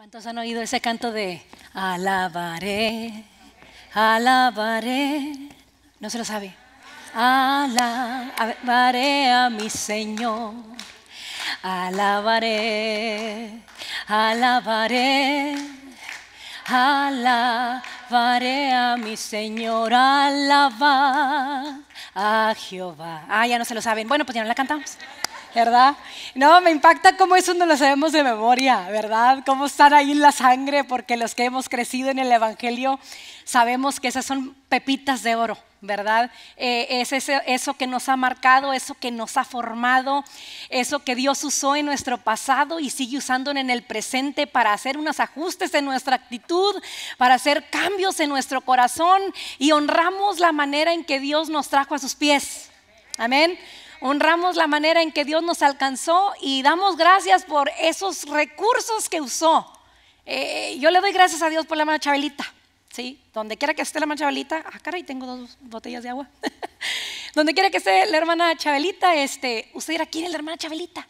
¿Cuántos han oído ese canto de alabaré, alabaré? No se lo sabe. Alabaré a mi Señor, alabaré, alabaré, alabaré a mi Señor, alabar a Jehová. Ah, ya no se lo saben. Bueno, pues ya no la cantamos. ¿verdad? No, me impacta cómo eso no lo sabemos de memoria, ¿verdad? Cómo están ahí en la sangre, porque los que hemos crecido en el Evangelio sabemos que esas son pepitas de oro, ¿verdad? Eh, es eso que nos ha marcado, eso que nos ha formado, eso que Dios usó en nuestro pasado y sigue usando en el presente para hacer unos ajustes en nuestra actitud, para hacer cambios en nuestro corazón y honramos la manera en que Dios nos trajo a sus pies. Amén honramos la manera en que Dios nos alcanzó y damos gracias por esos recursos que usó. Eh, yo le doy gracias a Dios por la hermana Chabelita, ¿sí? Donde quiera que esté la hermana Chabelita, ah, caray, tengo dos botellas de agua. Donde quiera que esté la hermana Chabelita, este, usted dirá, ¿quién es la hermana Chabelita?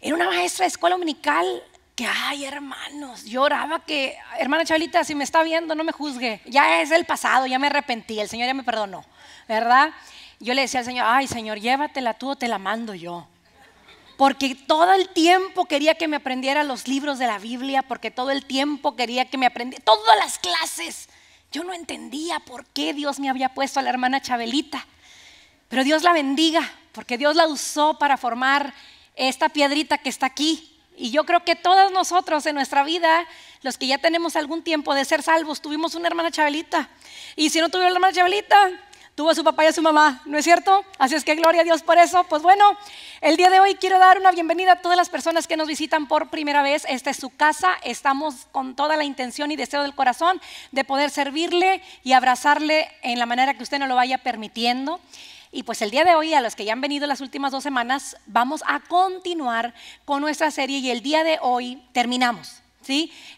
Era una maestra de escuela dominical que, ay, hermanos, Lloraba que, hermana Chabelita, si me está viendo, no me juzgue. Ya es el pasado, ya me arrepentí, el Señor ya me perdonó, ¿verdad? yo le decía al Señor, ay Señor, llévatela tú o te la mando yo. Porque todo el tiempo quería que me aprendiera los libros de la Biblia, porque todo el tiempo quería que me aprendiera todas las clases. Yo no entendía por qué Dios me había puesto a la hermana Chabelita. Pero Dios la bendiga, porque Dios la usó para formar esta piedrita que está aquí. Y yo creo que todos nosotros en nuestra vida, los que ya tenemos algún tiempo de ser salvos, tuvimos una hermana Chabelita. Y si no tuvieron la hermana Chabelita, tuvo su papá y a su mamá, ¿no es cierto? Así es que gloria a Dios por eso. Pues bueno, el día de hoy quiero dar una bienvenida a todas las personas que nos visitan por primera vez. Esta es su casa, estamos con toda la intención y deseo del corazón de poder servirle y abrazarle en la manera que usted nos lo vaya permitiendo. Y pues el día de hoy, a los que ya han venido las últimas dos semanas, vamos a continuar con nuestra serie y el día de hoy terminamos.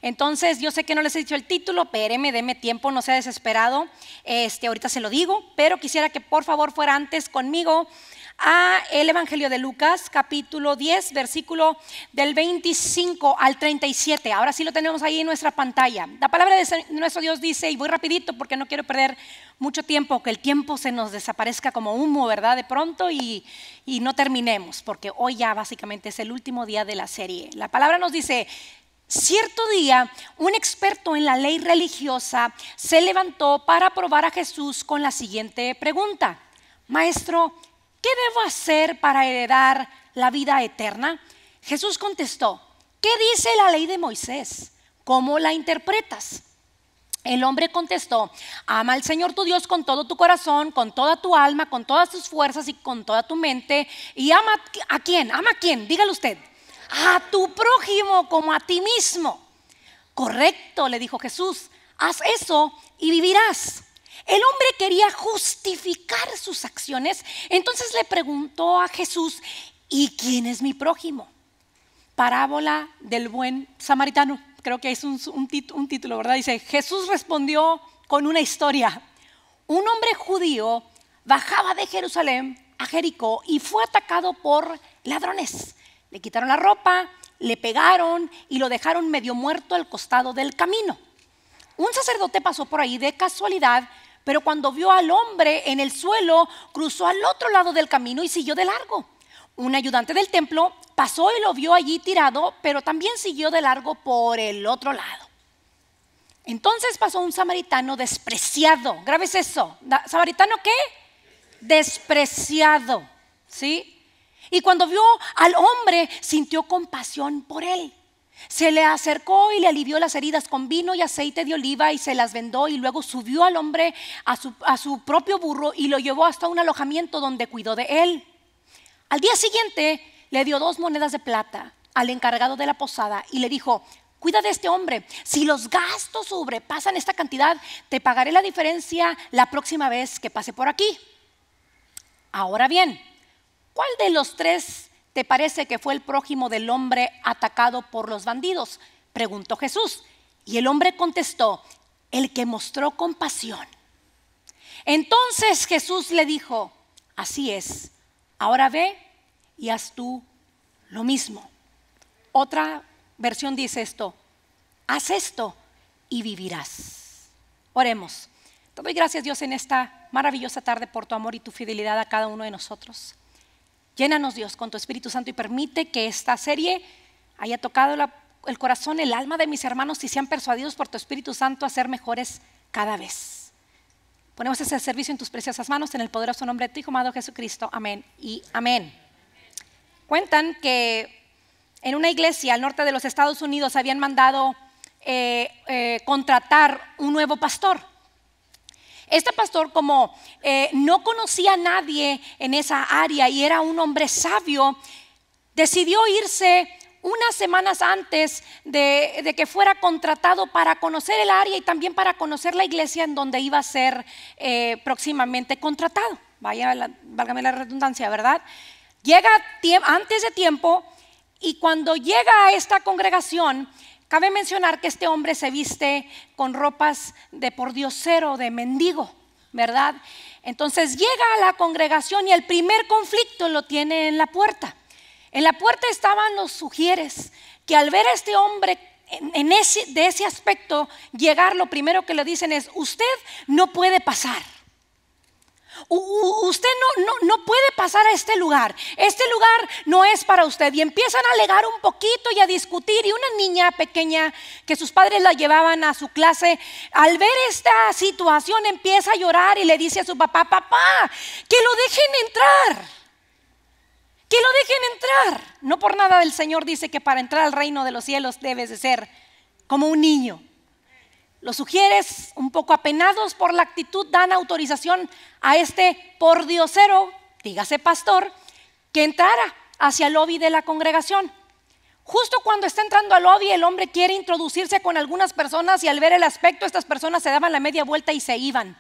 Entonces, yo sé que no les he dicho el título, péreme, déme tiempo, no sea desesperado. Este, ahorita se lo digo, pero quisiera que por favor fuera antes conmigo a el Evangelio de Lucas, capítulo 10, versículo del 25 al 37. Ahora sí lo tenemos ahí en nuestra pantalla. La palabra de nuestro Dios dice, y voy rapidito porque no quiero perder mucho tiempo, que el tiempo se nos desaparezca como humo, ¿verdad? De pronto y, y no terminemos, porque hoy ya básicamente es el último día de la serie. La palabra nos dice, Cierto día, un experto en la ley religiosa se levantó para probar a Jesús con la siguiente pregunta. Maestro, ¿qué debo hacer para heredar la vida eterna? Jesús contestó, ¿qué dice la ley de Moisés? ¿Cómo la interpretas? El hombre contestó, ama al Señor tu Dios con todo tu corazón, con toda tu alma, con todas tus fuerzas y con toda tu mente. ¿Y ama a quién? ¿Ama a quién? Dígalo usted a tu prójimo como a ti mismo. Correcto, le dijo Jesús, haz eso y vivirás. El hombre quería justificar sus acciones, entonces le preguntó a Jesús, ¿y quién es mi prójimo? Parábola del buen samaritano, creo que es un, título, ¿verdad? Dice, Jesús respondió con una historia. Un hombre judío bajaba de Jerusalén a Jericó y fue atacado por ladrones le quitaron la ropa, le pegaron y lo dejaron medio muerto al costado del camino. Un sacerdote pasó por ahí de casualidad, pero cuando vio al hombre en el suelo, cruzó al otro lado del camino y siguió de largo. Un ayudante del templo pasó y lo vio allí tirado, pero también siguió de largo por el otro lado. Entonces pasó un samaritano despreciado. es eso. ¿Samaritano qué? Despreciado. ¿Sí? Y cuando vio al hombre, sintió compasión por él. Se le acercó y le alivió las heridas con vino y aceite de oliva y se las vendó y luego subió al hombre a su, a su propio burro y lo llevó hasta un alojamiento donde cuidó de él. Al día siguiente le dio dos monedas de plata al encargado de la posada y le dijo, cuida de este hombre. Si los gastos sobrepasan esta cantidad, te pagaré la diferencia la próxima vez que pase por aquí. Ahora bien, ¿Cuál de los tres te parece que fue el prójimo del hombre atacado por los bandidos? Preguntó Jesús. Y el hombre contestó, el que mostró compasión. Entonces Jesús le dijo, así es, ahora ve y haz tú lo mismo. Otra versión dice esto, haz esto y vivirás. Oremos. Te doy gracias Dios en esta maravillosa tarde por tu amor y tu fidelidad a cada uno de nosotros. Llénanos Dios con tu Espíritu Santo y permite que esta serie haya tocado el corazón, el alma de mis hermanos y sean persuadidos por tu Espíritu Santo a ser mejores cada vez. Ponemos ese servicio en tus preciosas manos en el poderoso nombre de tu Hijo amado Jesucristo. Amén y amén. Cuentan que en una iglesia al norte de los Estados Unidos habían mandado eh, eh, contratar un nuevo pastor este pastor, como eh, no conocía a nadie en esa área y era un hombre sabio, decidió irse unas semanas antes de, que fuera contratado para conocer el área y también para conocer la iglesia en donde iba a ser eh, próximamente contratado. Vaya, válgame la redundancia, ¿verdad? Llega antes de tiempo y cuando llega a esta congregación, Cabe mencionar que este hombre se viste con ropas de por diosero, de mendigo, ¿verdad? Entonces llega a la congregación y el primer conflicto lo tiene en la puerta. En la puerta estaban los sugieres que al ver a este hombre en ese, de ese aspecto llegar, lo primero que le dicen es, usted no puede pasar usted no, no, no, puede pasar a este lugar. Este lugar no es para usted. Y empiezan a alegar un poquito y a discutir. Y una niña pequeña que sus padres la llevaban a su clase, al ver esta situación empieza a llorar y le dice a su papá, papá, que lo dejen entrar. Que lo dejen entrar. No por nada el Señor dice que para entrar al reino de los cielos debes de ser como un niño. Los sugieres, un poco apenados por la actitud, dan autorización a este pordiosero, dígase pastor, que entrara hacia el lobby de la congregación. Justo cuando está entrando al lobby, el hombre quiere introducirse con algunas personas y al ver el aspecto, estas personas se daban la media vuelta y se iban.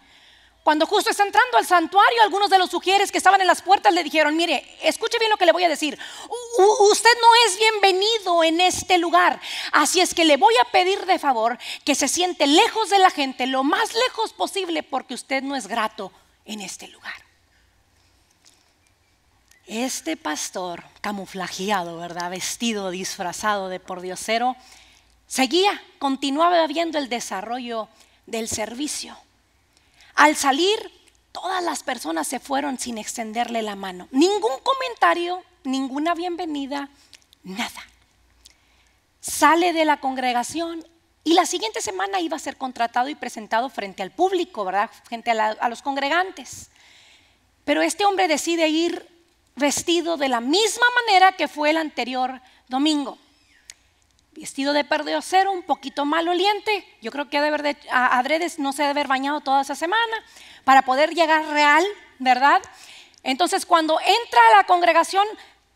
Cuando justo está entrando al santuario, algunos de los sugieres que estaban en las puertas le dijeron, mire, escuche bien lo que le voy a decir, usted no es bienvenido en este lugar, así es que le voy a pedir de favor que se siente lejos de la gente, lo más lejos posible, porque usted no es grato en este lugar. Este pastor, camuflajeado, ¿verdad? Vestido, disfrazado de pordiosero, seguía, continuaba viendo el desarrollo del servicio. Al salir, todas las personas se fueron sin extenderle la mano. Ningún comentario, ninguna bienvenida, nada. Sale de la congregación y la siguiente semana iba a ser contratado y presentado frente al público, ¿verdad? Frente a los congregantes. Pero este hombre decide ir vestido de la misma manera que fue el anterior domingo vestido de acero, un poquito maloliente. Yo creo que de Adredes no se debe haber bañado toda esa semana para poder llegar real, ¿verdad? Entonces, cuando entra a la congregación,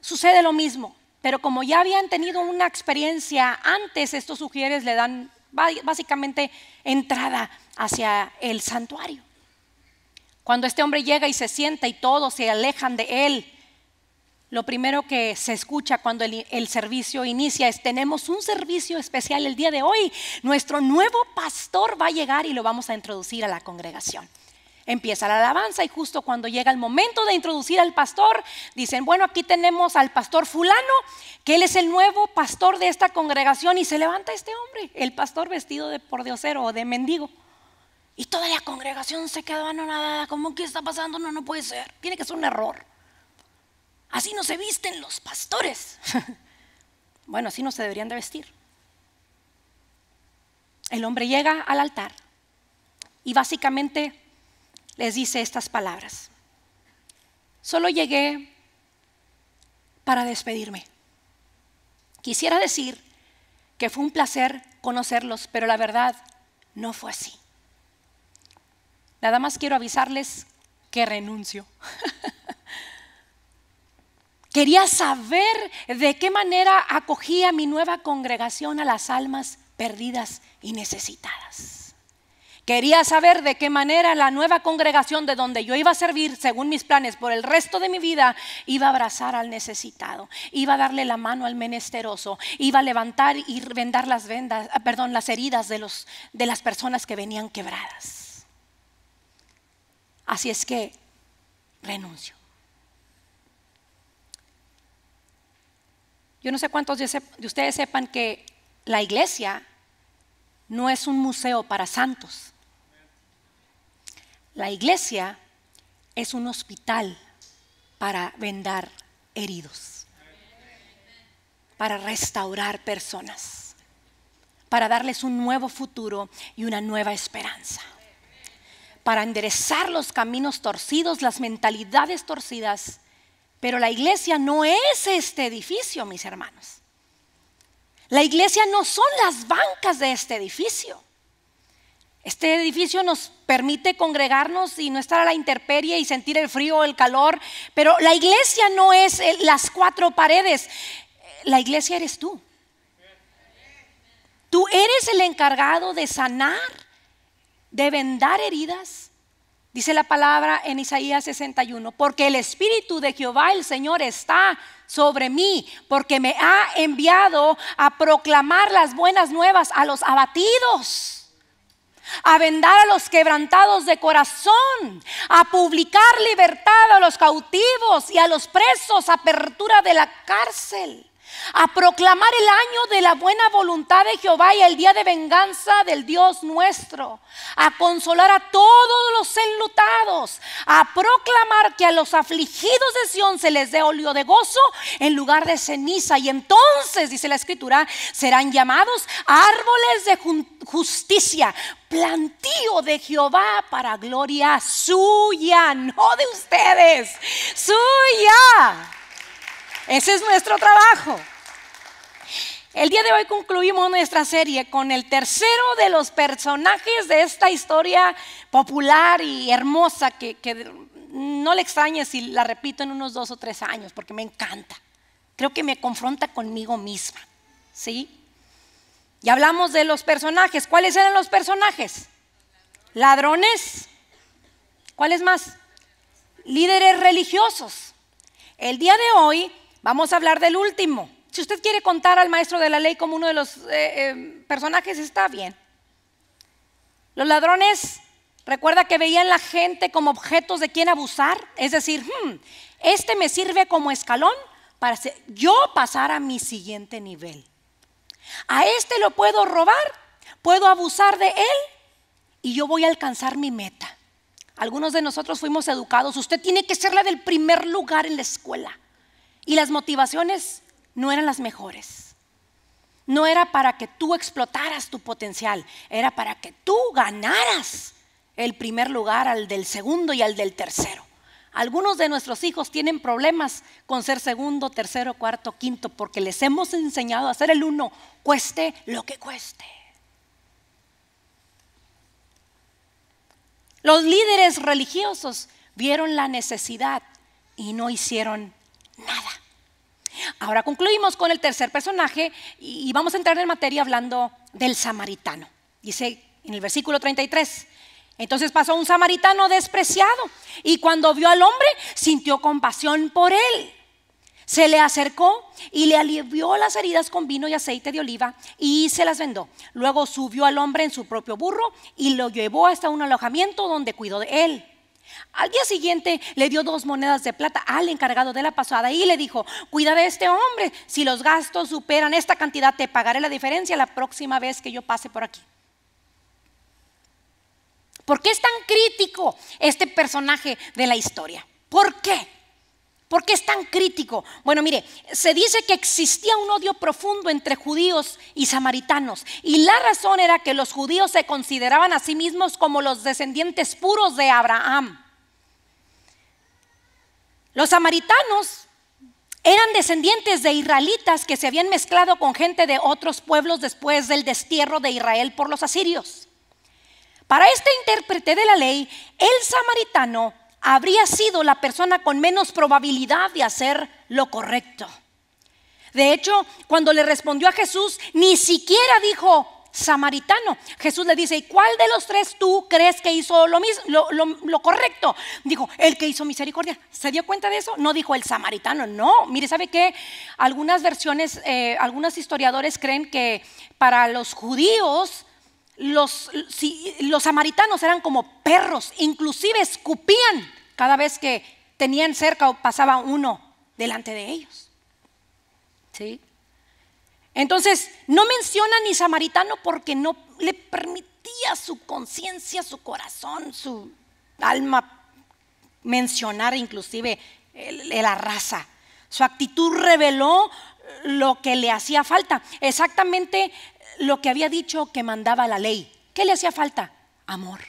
sucede lo mismo. Pero como ya habían tenido una experiencia antes, estos sugieres le dan básicamente entrada hacia el santuario. Cuando este hombre llega y se sienta y todos se alejan de él, lo primero que se escucha cuando el, servicio inicia es, tenemos un servicio especial el día de hoy. Nuestro nuevo pastor va a llegar y lo vamos a introducir a la congregación. Empieza la alabanza y justo cuando llega el momento de introducir al pastor, dicen, bueno, aquí tenemos al pastor fulano, que él es el nuevo pastor de esta congregación y se levanta este hombre, el pastor vestido de pordiosero o de mendigo. Y toda la congregación se quedó anonadada, como que está pasando? No, no puede ser, tiene que ser un error. Así no se visten los pastores. bueno, así no se deberían de vestir. El hombre llega al altar y básicamente les dice estas palabras. Solo llegué para despedirme. Quisiera decir que fue un placer conocerlos, pero la verdad no fue así. Nada más quiero avisarles que renuncio. Quería saber de qué manera acogía mi nueva congregación a las almas perdidas y necesitadas. Quería saber de qué manera la nueva congregación de donde yo iba a servir, según mis planes, por el resto de mi vida, iba a abrazar al necesitado, iba a darle la mano al menesteroso, iba a levantar y vendar las vendas, ah, perdón, las heridas de, los, de las personas que venían quebradas. Así es que renuncio. Yo no sé cuántos de ustedes sepan que la iglesia no es un museo para santos. La iglesia es un hospital para vendar heridos, para restaurar personas, para darles un nuevo futuro y una nueva esperanza, para enderezar los caminos torcidos, las mentalidades torcidas pero la iglesia no es este edificio, mis hermanos. La iglesia no son las bancas de este edificio. Este edificio nos permite congregarnos y no estar a la intemperie y sentir el frío o el calor, pero la iglesia no es eh, las cuatro paredes. La iglesia eres tú. Tú eres el encargado de sanar, de vendar heridas, Dice la palabra en Isaías 61, porque el Espíritu de Jehová el Señor está sobre mí, porque me ha enviado a proclamar las buenas nuevas a los abatidos, a vendar a los quebrantados de corazón, a publicar libertad a los cautivos y a los presos, apertura de la cárcel a proclamar el año de la buena voluntad de Jehová y el día de venganza del Dios nuestro, a consolar a todos los enlutados, a proclamar que a los afligidos de Sión se les dé óleo de gozo en lugar de ceniza. Y entonces, dice la escritura, serán llamados árboles de justicia, plantío de Jehová para gloria suya, no de ustedes, suya. Ese es nuestro trabajo. El día de hoy concluimos nuestra serie con el tercero de los personajes de esta historia popular y hermosa que, no le extrañe si la repito en unos dos o tres años, porque me encanta. Creo que me confronta conmigo misma. ¿Sí? Y hablamos de los personajes. ¿Cuáles eran los personajes? Ladrones. ¿Cuáles más? Líderes religiosos. El día de hoy Vamos a hablar del último. Si usted quiere contar al maestro de la ley como uno de los eh, eh, personajes, está bien. Los ladrones, recuerda que veían la gente como objetos de quien abusar, es decir, hmm, este me sirve como escalón para yo pasar a mi siguiente nivel. A este lo puedo robar, puedo abusar de él y yo voy a alcanzar mi meta. Algunos de nosotros fuimos educados, usted tiene que ser la del primer lugar en la escuela. Y las motivaciones no eran las mejores. No era para que tú explotaras tu potencial, era para que tú ganaras el primer lugar al del segundo y al del tercero. Algunos de nuestros hijos tienen problemas con ser segundo, tercero, cuarto, quinto, porque les hemos enseñado a ser el uno, cueste lo que cueste. Los líderes religiosos vieron la necesidad y no hicieron nada. Ahora concluimos con el tercer personaje y vamos a entrar en materia hablando del samaritano. Dice en el versículo 33, entonces pasó un samaritano despreciado y cuando vio al hombre sintió compasión por él. Se le acercó y le alivió las heridas con vino y aceite de oliva y se las vendó. Luego subió al hombre en su propio burro y lo llevó hasta un alojamiento donde cuidó de él. Al día siguiente le dio dos monedas de plata al encargado de la pasada y le dijo, cuida de este hombre, si los gastos superan esta cantidad te pagaré la diferencia la próxima vez que yo pase por aquí. ¿Por qué es tan crítico este personaje de la historia? ¿Por qué? ¿Por qué es tan crítico? Bueno, mire, se dice que existía un odio profundo entre judíos y samaritanos. Y la razón era que los judíos se consideraban a sí mismos como los descendientes puros de Abraham. Los samaritanos eran descendientes de israelitas que se habían mezclado con gente de otros pueblos después del destierro de Israel por los asirios. Para este intérprete de la ley, el samaritano habría sido la persona con menos probabilidad de hacer lo correcto. De hecho, cuando le respondió a Jesús, ni siquiera dijo samaritano. Jesús le dice, ¿y cuál de los tres tú crees que hizo lo, correcto? Dijo, el que hizo misericordia. ¿Se dio cuenta de eso? No dijo el samaritano, no. Mire, ¿sabe qué? Algunas versiones, eh, algunos historiadores creen que para los judíos los, samaritanos eran como perros, inclusive escupían cada vez que tenían cerca o pasaba uno delante de ellos. ¿Sí? Entonces, no menciona ni samaritano porque no le permitía su conciencia, su corazón, su alma mencionar inclusive la raza. Su actitud reveló lo que le hacía falta. Exactamente lo que había dicho que mandaba la ley. ¿Qué le hacía falta? Amor.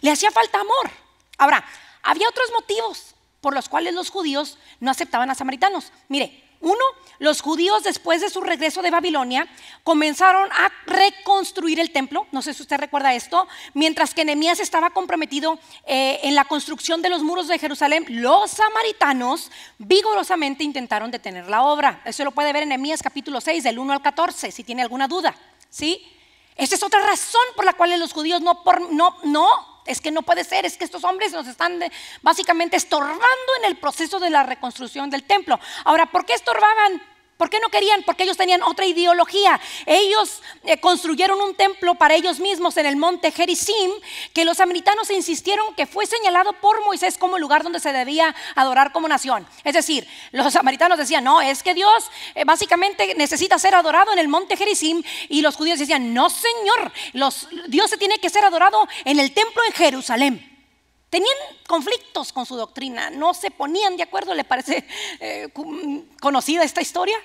Le hacía falta amor. Ahora, había otros motivos por los cuales los judíos no aceptaban a samaritanos. Mire, uno, los judíos después de su regreso de Babilonia comenzaron a reconstruir el templo, no sé si usted recuerda esto, mientras que Nehemías estaba comprometido eh, en la construcción de los muros de Jerusalén, los samaritanos vigorosamente intentaron detener la obra. Eso lo puede ver en Nehemías capítulo 6 del 1 al 14, si tiene alguna duda, ¿sí? Esa es otra razón por la cual los judíos no, no, no es que no puede ser, es que estos hombres nos están básicamente estorbando en el proceso de la reconstrucción del templo. Ahora, ¿por qué estorbaban? ¿Por qué no querían? Porque ellos tenían otra ideología. Ellos eh, construyeron un templo para ellos mismos en el monte Gerizim, que los samaritanos insistieron que fue señalado por Moisés como el lugar donde se debía adorar como nación. Es decir, los samaritanos decían, no, es que Dios eh, básicamente necesita ser adorado en el monte Gerizim. Y los judíos decían, no, Señor, Dios se tiene que ser adorado en el templo en Jerusalén. Tenían conflictos con su doctrina, no se ponían de acuerdo, ¿le parece eh, conocida esta historia?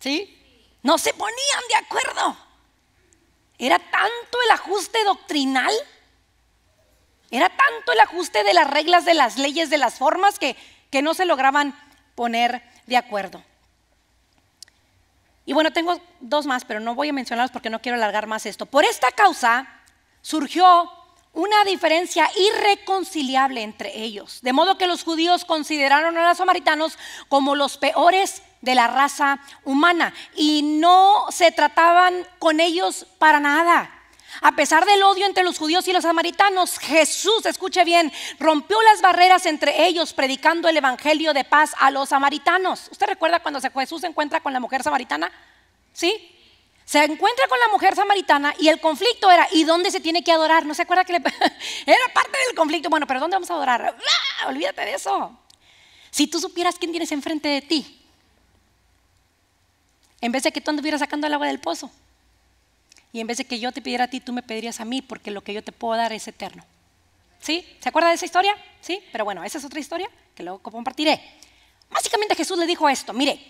¿Sí? No se ponían de acuerdo. Era tanto el ajuste doctrinal, era tanto el ajuste de las reglas, de las leyes, de las formas que no se lograban poner de acuerdo. Y bueno, tengo dos más, pero no voy a mencionarlos porque no quiero alargar más esto. Por esta causa surgió una diferencia irreconciliable entre ellos. De modo que los judíos consideraron a los samaritanos como los peores de la raza humana y no se trataban con ellos para nada. A pesar del odio entre los judíos y los samaritanos, Jesús, escuche bien, rompió las barreras entre ellos predicando el Evangelio de paz a los samaritanos. ¿Usted recuerda cuando Jesús se encuentra con la mujer samaritana? ¿Sí? se encuentra con la mujer samaritana y el conflicto era, ¿y dónde se tiene que adorar? ¿No se acuerda que era parte del conflicto? Bueno, pero ¿dónde vamos a adorar? ¡Ah! Olvídate de eso. Si tú supieras quién tienes enfrente de ti, en vez de que tú anduvieras sacando el agua del pozo, y en vez de que yo te pidiera a ti, tú me pedirías a mí, porque lo que yo te puedo dar es eterno. ¿Sí? ¿Se acuerda de esa historia? Sí, pero bueno, esa es otra historia que luego compartiré. Básicamente Jesús le dijo esto, mire,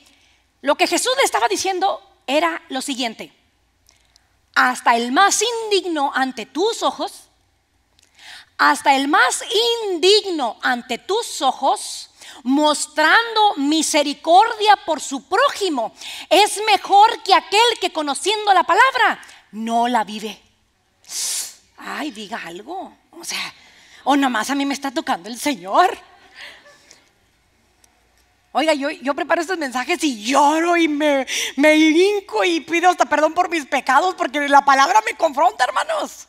lo que Jesús le estaba diciendo era lo siguiente. Hasta el más indigno ante tus ojos, hasta el más indigno ante tus ojos, mostrando misericordia por su prójimo, es mejor que aquel que conociendo la palabra no la vive. Ay, diga algo. O sea, o nomás a mí me está tocando el Señor. Oiga, yo, preparo estos mensajes y lloro y me, me hinco y pido hasta perdón por mis pecados porque la palabra me confronta, hermanos.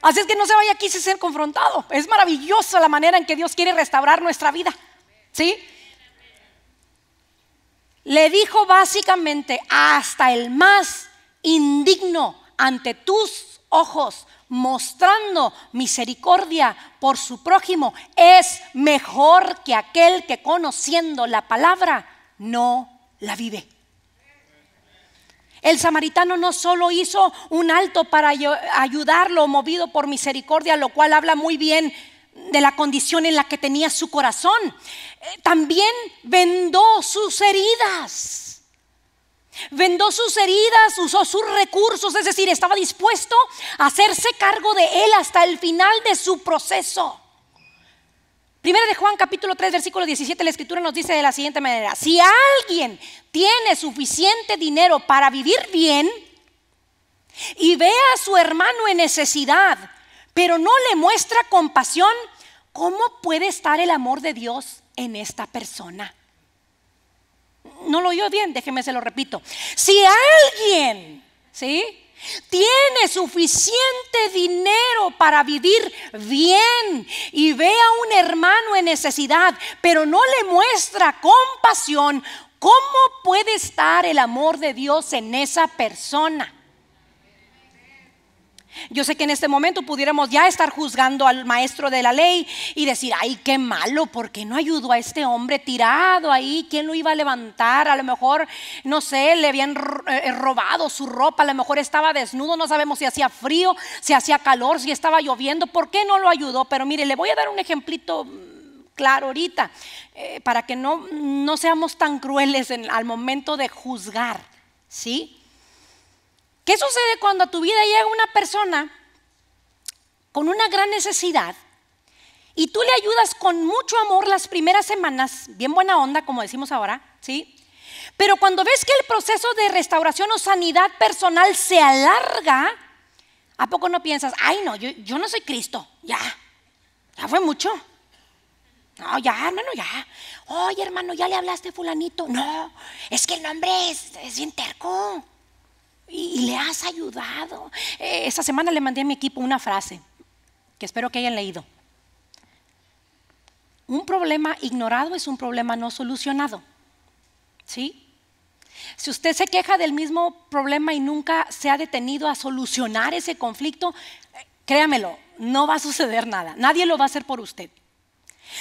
Así es que no se vaya aquí sin ser confrontado. Es maravillosa la manera en que Dios quiere restaurar nuestra vida. ¿Sí? Le dijo básicamente, hasta el más indigno ante tus ojos mostrando misericordia por su prójimo, es mejor que aquel que conociendo la palabra no la vive. El samaritano no solo hizo un alto para ayudarlo, movido por misericordia, lo cual habla muy bien de la condición en la que tenía su corazón, eh, también vendó sus heridas. Vendó sus heridas, usó sus recursos, es decir, estaba dispuesto a hacerse cargo de él hasta el final de su proceso. Primero de Juan capítulo 3 versículo 17 la escritura nos dice de la siguiente manera, si alguien tiene suficiente dinero para vivir bien y ve a su hermano en necesidad, pero no le muestra compasión, ¿cómo puede estar el amor de Dios en esta persona? no lo oyó bien, déjeme se lo repito. Si alguien, ¿sí? Tiene suficiente dinero para vivir bien y ve a un hermano en necesidad, pero no le muestra compasión, ¿cómo puede estar el amor de Dios en esa persona? Yo sé que en este momento pudiéramos ya estar juzgando al maestro de la ley y decir, ay, qué malo, ¿Por qué no ayudó a este hombre tirado ahí? ¿Quién lo iba a levantar? A lo mejor, no sé, le habían eh, eh, robado su ropa, a lo mejor estaba desnudo, no sabemos si hacía frío, si hacía calor, si estaba lloviendo, ¿por qué no lo ayudó? Pero mire, le voy a dar un ejemplito mm, claro ahorita, eh, para que no, seamos tan crueles al momento de juzgar, ¿sí? ¿Qué sucede cuando a tu vida llega una persona con una gran necesidad y tú le ayudas con mucho amor las primeras semanas, bien buena onda, como decimos ahora, ¿sí? Pero cuando ves que el proceso de restauración o sanidad personal se alarga, ¿a poco no piensas, ay no, yo, no soy Cristo, ya, ya fue mucho? No, ya, hermano, ya. Oye, hermano, ya le hablaste a fulanito. No, es que el nombre es, es bien terco y, le has ayudado. Esa eh, esta semana le mandé a mi equipo una frase que espero que hayan leído. Un problema ignorado es un problema no solucionado. ¿Sí? Si usted se queja del mismo problema y nunca se ha detenido a solucionar ese conflicto, eh, créamelo, no va a suceder nada. Nadie lo va a hacer por usted.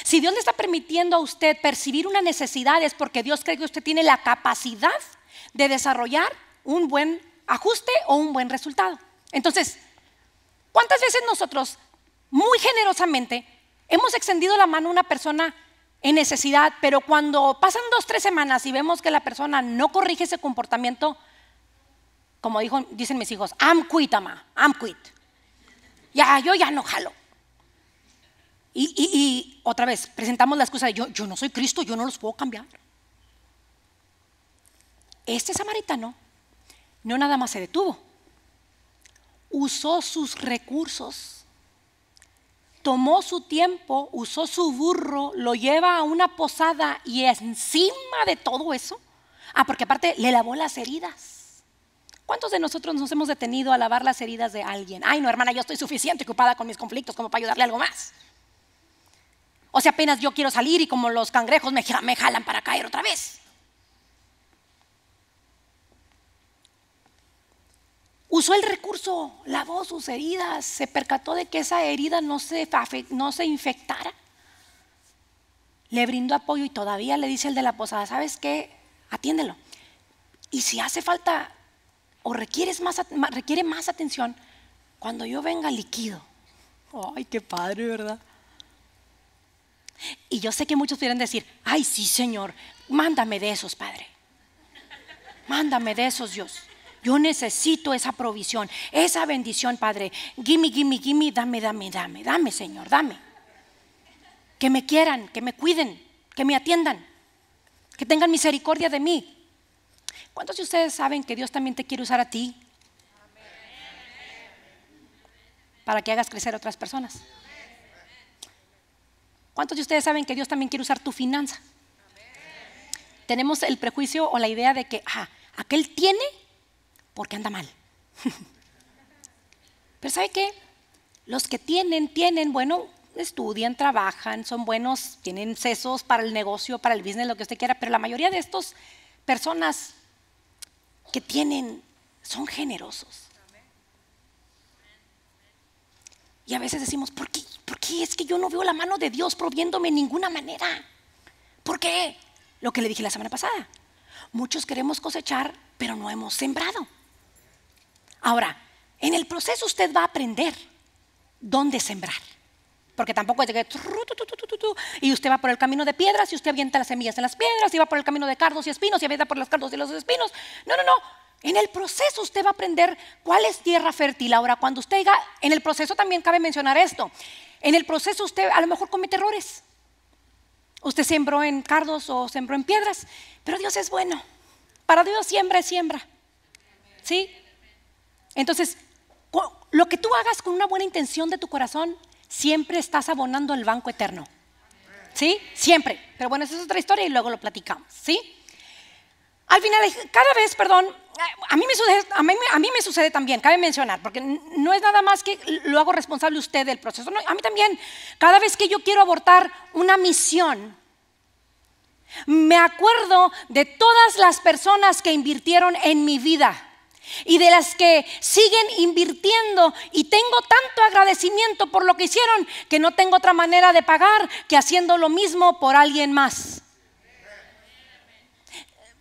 Si Dios le está permitiendo a usted percibir una necesidad es porque Dios cree que usted tiene la capacidad de desarrollar un buen ajuste o un buen resultado. Entonces, ¿cuántas veces nosotros, muy generosamente, hemos extendido la mano a una persona en necesidad, pero cuando pasan dos, tres semanas y vemos que la persona no corrige ese comportamiento, como dijo, dicen mis hijos, I'm quit, ama, I'm quit. Ya, yo ya no jalo. Y, y otra vez, presentamos la excusa de yo, yo no soy Cristo, yo no los puedo cambiar. Este samaritano no nada más se detuvo, usó sus recursos, tomó su tiempo, usó su burro, lo lleva a una posada y encima de todo eso, ah, porque aparte le lavó las heridas. ¿Cuántos de nosotros nos hemos detenido a lavar las heridas de alguien? Ay, no, hermana, yo estoy suficiente ocupada con mis conflictos como para ayudarle algo más. O sea, apenas yo quiero salir y como los cangrejos me, me jalan para caer otra vez. Usó el recurso, lavó sus heridas, se percató de que esa herida no se, no se infectara. Le brindó apoyo y todavía le dice el de la posada, ¿sabes qué? Atiéndelo. Y si hace falta o requiere más atención, cuando yo venga líquido. Ay, qué padre, ¿verdad? Y yo sé que muchos quieren decir, ay, sí, Señor, mándame de esos, Padre. Mándame de esos, Dios. Yo necesito esa provisión, esa bendición, Padre. Gimme, gimme, gimme, dame, dame, dame, dame, Señor, dame. Que me quieran, que me cuiden, que me atiendan, que tengan misericordia de mí. ¿Cuántos de ustedes saben que Dios también te quiere usar a ti para que hagas crecer a otras personas? ¿Cuántos de ustedes saben que Dios también quiere usar tu finanza? Tenemos el prejuicio o la idea de que ah, aquel tiene porque anda mal. Pero ¿sabe qué? Los que tienen, tienen, bueno, estudian, trabajan, son buenos, tienen sesos para el negocio, para el business, lo que usted quiera, pero la mayoría de estas personas que tienen son generosos. Y a veces decimos, ¿por qué? ¿Por qué es que yo no veo la mano de Dios proviéndome de ninguna manera? ¿Por qué? Lo que le dije la semana pasada. Muchos queremos cosechar, pero no hemos sembrado. Ahora, en el proceso usted va a aprender dónde sembrar. Porque tampoco es de que y usted va por el camino de piedras y usted avienta las semillas en las piedras y va por el camino de cardos y espinos y avienta por los cardos y los espinos. No, no, no. En el proceso usted va a aprender cuál es tierra fértil. Ahora, cuando usted llega... en el proceso también cabe mencionar esto. En el proceso usted a lo mejor comete errores. Usted sembró en cardos o sembró en piedras, pero Dios es bueno. Para Dios siembra es siembra. ¿Sí? Entonces, lo que tú hagas con una buena intención de tu corazón, siempre estás abonando el banco eterno. ¿Sí? Siempre. Pero bueno, esa es otra historia y luego lo platicamos. ¿Sí? Al final, cada vez, perdón, a mí, me sucede, también, cabe mencionar, porque no es nada más que lo hago responsable usted del proceso. a mí también, cada vez que yo quiero abortar una misión, me acuerdo de todas las personas que invirtieron en mi vida y de las que siguen invirtiendo y tengo tanto agradecimiento por lo que hicieron que no tengo otra manera de pagar que haciendo lo mismo por alguien más.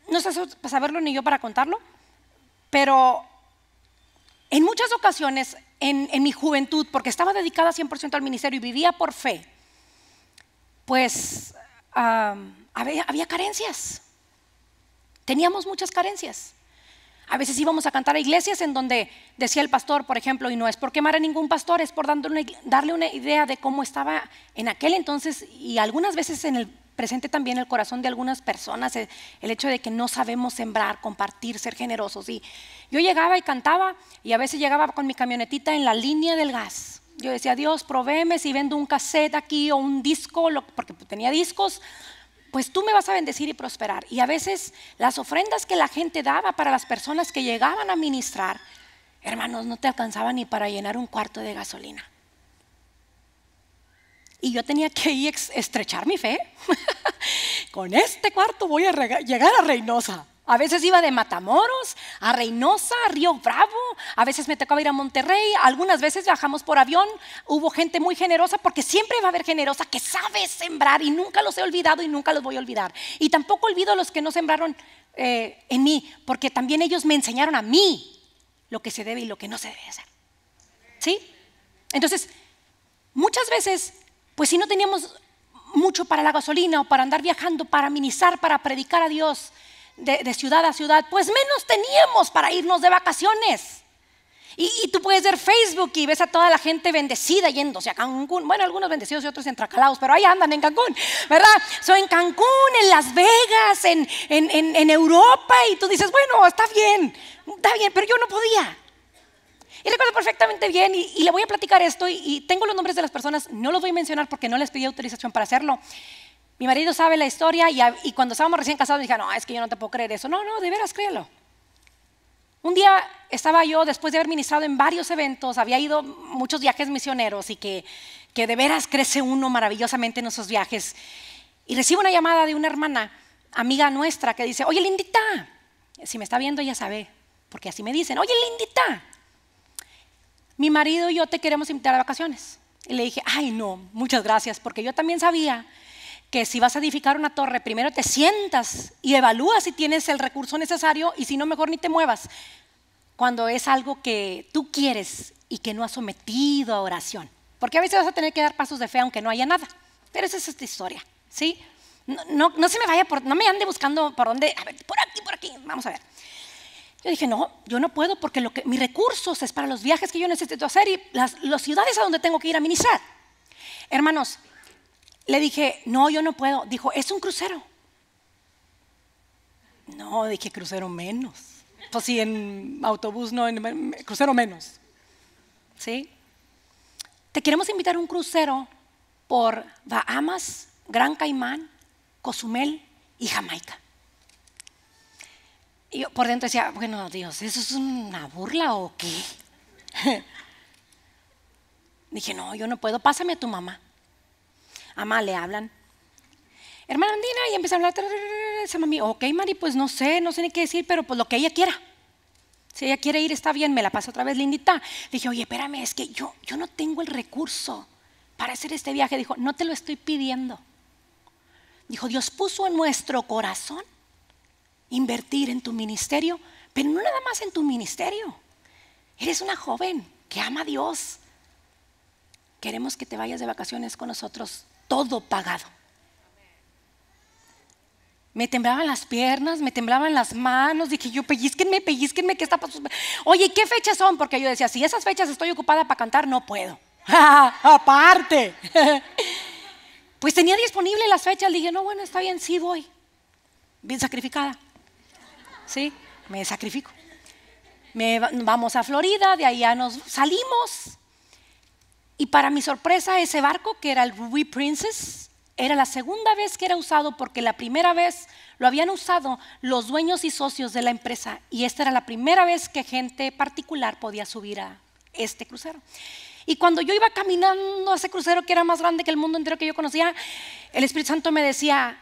No sé saberlo ni yo para contarlo, pero en muchas ocasiones en, mi juventud, porque estaba dedicada 100% al ministerio y vivía por fe, pues ah, había carencias. Teníamos muchas carencias. A veces íbamos a cantar a iglesias en donde decía el pastor, por ejemplo, y no es por quemar a ningún pastor, es por darle una idea de cómo estaba en aquel entonces y algunas veces en el presente también el corazón de algunas personas, e-, el, hecho de que no sabemos sembrar, compartir, ser generosos. Y yo llegaba y cantaba y a veces llegaba con mi camionetita en la línea del gas. Yo decía, Dios, provéeme si vendo un cassette aquí o un disco, porque tenía discos, pues tú me vas a bendecir y prosperar. Y a veces las ofrendas que la gente daba para las personas que llegaban a ministrar, hermanos, no te alcanzaban ni para llenar un cuarto de gasolina. Y yo tenía que ir estrechar mi fe. Con este cuarto voy a llegar a Reynosa. A veces iba de Matamoros a Reynosa, a Río Bravo, a veces me tocaba ir a Monterrey, algunas veces viajamos por avión, hubo gente muy generosa porque siempre va a haber generosa que sabe sembrar y nunca los he olvidado y nunca los voy a olvidar. Y tampoco olvido a los que no sembraron eh, en mí, porque también ellos me enseñaron a mí lo que se debe y lo que no se debe hacer. ¿Sí? Entonces, muchas veces, pues si no teníamos mucho para la gasolina o para andar viajando, para ministrar, para predicar a Dios, de, ciudad a ciudad, pues menos teníamos para irnos de vacaciones. Y, tú puedes ver Facebook y ves a toda la gente bendecida yéndose a Cancún. Bueno, algunos bendecidos y otros entracalados, pero ahí andan en Cancún, ¿verdad? soy en Cancún, en Las Vegas, en, Europa. Y tú dices, bueno, está bien, está bien, pero yo no podía. Y recuerdo perfectamente bien, y, le voy a platicar esto, y, y, tengo los nombres de las personas, no los voy a mencionar porque no les pedí autorización para hacerlo, mi marido sabe la historia y, cuando estábamos recién casados dije, no, es que yo no te puedo creer eso. No, no, de veras créelo. Un día estaba yo, después de haber ministrado en varios eventos, había ido muchos viajes misioneros y que, que de veras crece uno maravillosamente en esos viajes. Y recibo una llamada de una hermana, amiga nuestra, que dice, oye Lindita, si me está viendo ya sabe, porque así me dicen, oye Lindita, mi marido y yo te queremos invitar a vacaciones. Y le dije, ay no, muchas gracias, porque yo también sabía que si vas a edificar una torre, primero te sientas y evalúas si tienes el recurso necesario y si no, mejor ni te muevas. Cuando es algo que tú quieres y que no has sometido a oración. Porque a veces vas a tener que dar pasos de fe aunque no haya nada. Pero esa es esta historia, ¿sí? No, se me vaya, por, no me ande buscando por dónde, por aquí, por aquí, vamos a ver. Yo dije, no, yo no puedo porque lo que, mis recursos es para los viajes que yo necesito hacer y las, las ciudades a donde tengo que ir a ministrar. Hermanos, le dije, no, yo no puedo. Dijo, es un crucero. No, dije, crucero menos. Pues sí, en autobús no, en crucero menos. ¿Sí? Te queremos invitar a un crucero por Bahamas, Gran Caimán, Cozumel y Jamaica. Y yo por dentro decía, bueno, Dios, ¿eso es una burla o qué? Dije, no, yo no puedo, pásame a tu mamá. Ama le hablan. Hermana Andina, y empieza a hablar, mami, ok Mari, pues no sé, no sé ni qué decir, pero pues lo que ella quiera. Si ella quiere ir, está bien, me la pasa otra vez, lindita. Dije, oye, espérame, es que yo, yo no tengo el recurso para hacer este viaje. Dijo, no te lo estoy pidiendo. Dijo, Dios puso en nuestro corazón invertir en tu ministerio, pero no nada más en tu ministerio. Eres una joven que ama a Dios. Queremos que te vayas de vacaciones con nosotros todo pagado. Me temblaban las piernas, me temblaban las manos, dije yo, pellizquenme, pellizquenme, ¿qué está pasando? Oye, ¿qué fechas son? Porque yo decía, si esas fechas estoy ocupada para cantar, no puedo. Aparte. pues tenía disponible las fechas, dije, no, bueno, está bien, sí voy. Bien sacrificada. ¿Sí? Me sacrifico. vamos a Florida, de ahí ya nos salimos. Y para mi sorpresa, ese barco, que era el Ruby Princess, era la segunda vez que era usado porque la primera vez lo habían usado los dueños y socios de la empresa y esta era la primera vez que gente particular podía subir a este crucero. Y cuando yo iba caminando a ese crucero que era más grande que el mundo entero que yo conocía, el Espíritu Santo me decía,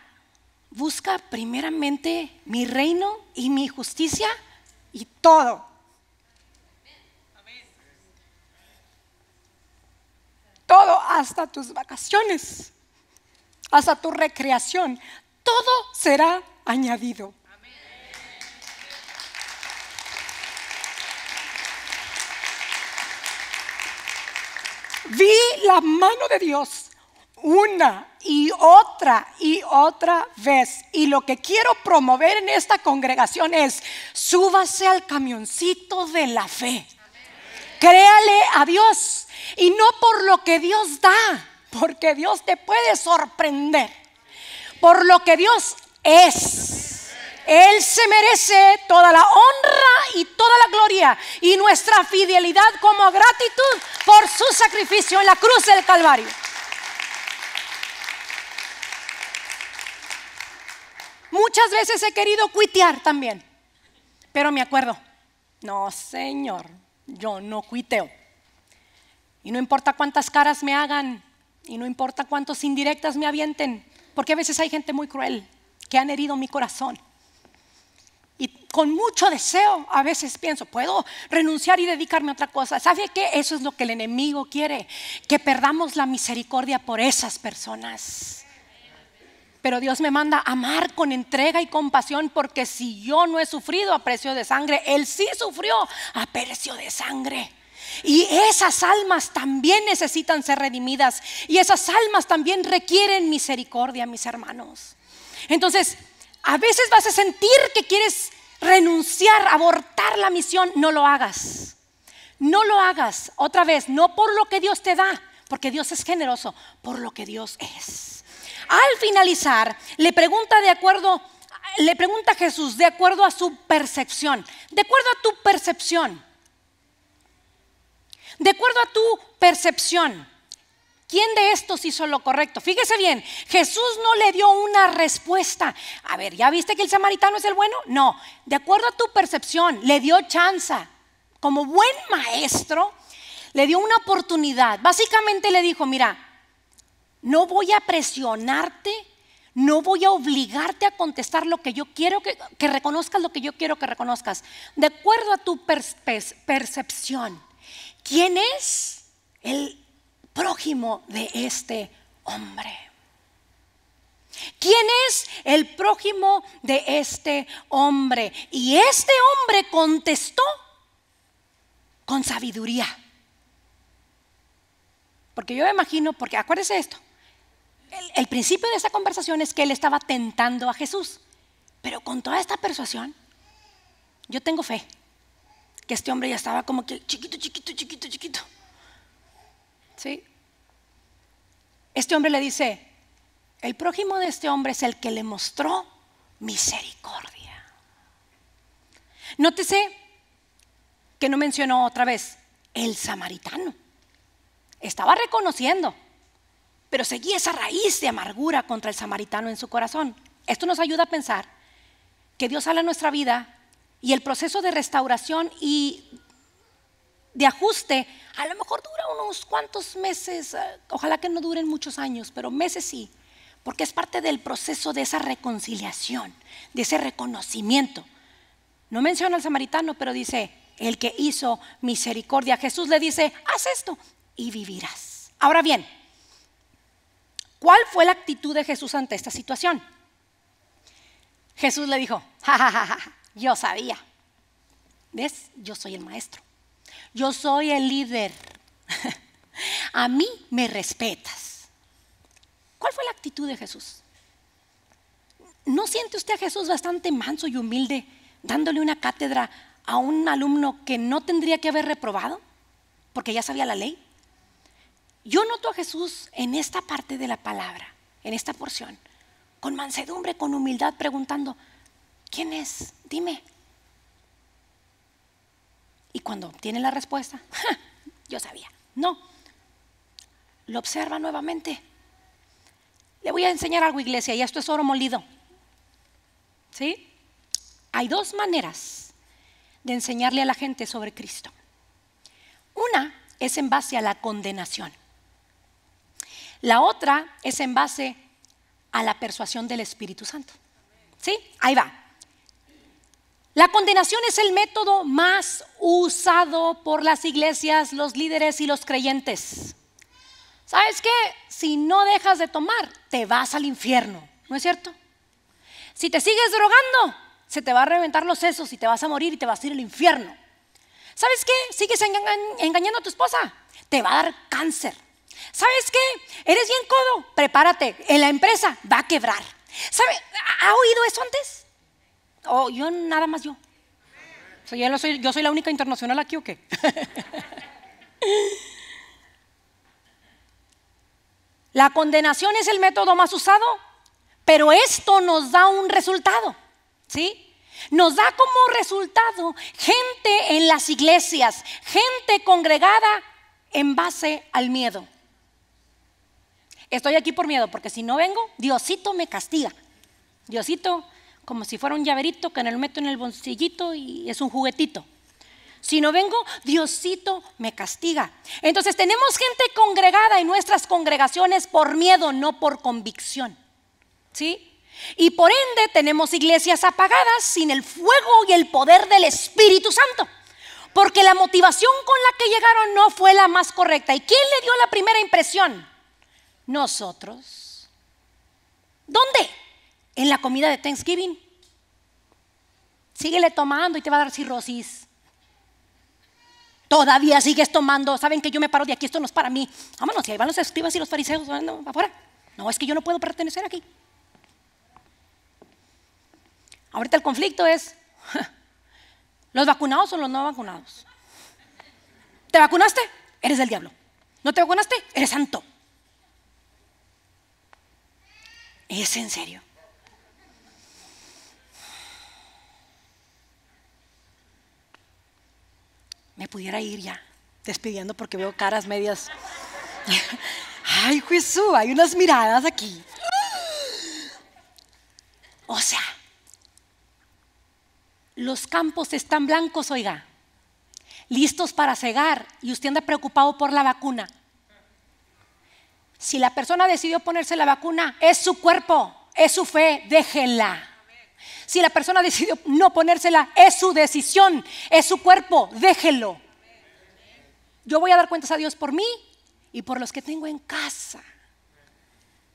busca primeramente mi reino y mi justicia y todo todo, hasta tus vacaciones, hasta tu recreación. Todo será añadido. Vi la mano de Dios una y otra y otra vez. Y lo que quiero promover en esta congregación es, súbase al camioncito de la fe. Créale a Dios y no por lo que Dios da, porque Dios te puede sorprender. Por lo que Dios es. Él se merece toda la honra y toda la gloria y nuestra fidelidad como gratitud por su sacrificio en la cruz del Calvario. Muchas veces he querido cuitear también, pero me acuerdo, no señor, yo no cuiteo. Y no importa cuántas caras me hagan, y no importa cuántos indirectas me avienten, porque a veces hay gente muy cruel que han herido mi corazón. Y con mucho deseo a veces pienso, puedo renunciar y dedicarme a otra cosa. ¿Sabe qué? Eso es lo que el enemigo quiere, que perdamos la misericordia por esas personas. Pero Dios me manda amar con entrega y compasión porque si yo no he sufrido a precio de sangre, Él sí sufrió a precio de sangre. Y esas almas también necesitan ser redimidas. Y esas almas también requieren misericordia, mis hermanos. Entonces, a veces vas a sentir que quieres renunciar, abortar la misión. No lo hagas. No lo hagas. Otra vez, no por lo que Dios te da, porque Dios es generoso, por lo que Dios es. Al finalizar, le pregunta de acuerdo, le pregunta a Jesús de acuerdo a su percepción, de acuerdo a tu percepción de acuerdo a tu percepción. ¿Quién de estos hizo lo correcto? Fíjese bien, Jesús no le dio una respuesta. A ver, ¿ya viste que el samaritano es el bueno? No, de acuerdo a tu percepción, le dio chance. Como buen maestro, le dio una oportunidad. Básicamente le dijo, mira, no voy a presionarte, no voy a obligarte a contestar lo que yo quiero que, reconozcas, lo que yo quiero que reconozcas, de acuerdo a tu percepción. ¿Quién es el prójimo de este hombre? ¿Quién es el prójimo de este hombre? Y este hombre contestó con sabiduría. Porque yo me imagino, porque acuérdese esto, el, el, principio de esta conversación es que él estaba tentando a Jesús, pero con toda esta persuasión, yo tengo fe, que este hombre ya estaba como que chiquito, chiquito, chiquito, chiquito. ¿Sí? Este hombre le dice, el prójimo de este hombre es el que le mostró misericordia. Nótese que no mencionó otra vez el samaritano. Estaba reconociendo, pero seguía esa raíz de amargura contra el samaritano en su corazón. Esto nos ayuda a pensar que Dios habla en nuestra vida y el proceso de restauración y de ajuste a lo mejor dura unos cuantos meses, eh, ojalá que no duren muchos años, pero meses sí, porque es parte del proceso de esa reconciliación, de ese reconocimiento. No menciona al samaritano, pero dice, el que hizo misericordia. Jesús le dice, haz esto y vivirás. Ahora bien, ¿cuál fue la actitud de Jesús ante esta situación? Jesús le dijo, ja, yo sabía. ¿Ves? Yo soy el maestro. Yo soy el líder. A mí me respetas. ¿Cuál fue la actitud de Jesús? ¿No siente usted a Jesús bastante manso y humilde dándole una cátedra a un alumno que no tendría que haber reprobado? Porque ya sabía la ley. Yo noto a Jesús en esta parte de la palabra, en esta porción, con mansedumbre, con humildad, preguntando, ¿Quién es? Dime. Y cuando tiene la respuesta, yo sabía, no. Lo observa nuevamente. Le voy a enseñar algo, iglesia, y esto es oro molido. ¿Sí? Hay dos maneras de enseñarle a la gente sobre Cristo. Una es en base a la condenación. La otra es en base a la persuasión del Espíritu Santo. ¿Sí? Ahí va. La condenación es el método más usado por las iglesias, los líderes y los creyentes. ¿Sabes qué? Si no dejas de tomar, te vas al infierno, ¿no es cierto? Si te sigues drogando, se te va a reventar los sesos y te vas a morir y te vas a ir al infierno. ¿Sabes qué? Sigues engañando a tu esposa, te va a dar cáncer. ¿Sabes qué? Eres bien codo, prepárate, en la empresa va a quebrar. ¿Has ¿Ha oído eso antes? Oh, yo nada más yo. yo, soy, yo soy la única internacional aquí o qué. la condenación es el método más usado, pero esto nos da un resultado. ¿Sí? Nos da como resultado gente en las iglesias, gente congregada en base al miedo. Estoy aquí por miedo, porque si no vengo, Diosito me castiga. Diosito como si fuera un llaverito que en lo meto en el bolsillito y es un juguetito. Si no vengo, Diosito me castiga. Entonces tenemos gente congregada en nuestras congregaciones por miedo, no por convicción. ¿Sí? Y por ende tenemos iglesias apagadas sin el fuego y el poder del Espíritu Santo. Porque la motivación con la que llegaron no fue la más correcta. ¿Y quién le dio la primera impresión? Nosotros. ¿Dónde? en la comida de Thanksgiving. Síguele tomando y te va a dar cirrosis. Todavía sigues tomando. Saben que yo me paro de aquí, esto no es para mí. Vámonos, y ahí van los escribas y los fariseos, no, afuera. No, es que yo no puedo pertenecer aquí. Ahorita el conflicto es los vacunados o los no vacunados. ¿Te vacunaste? Eres del diablo. ¿No te vacunaste? Eres santo. ¿Es en serio? me pudiera ir ya, despidiendo porque veo caras medias. Ay, Jesús, hay unas miradas aquí. O sea, los campos están blancos, oiga, listos para cegar y usted anda preocupado por la vacuna. Si la persona decidió ponerse la vacuna, es su cuerpo, es su fe, déjela. Si la persona decidió no ponérsela, es su decisión, es su cuerpo, déjelo. Yo voy a dar cuentas a Dios por mí y por los que tengo en casa.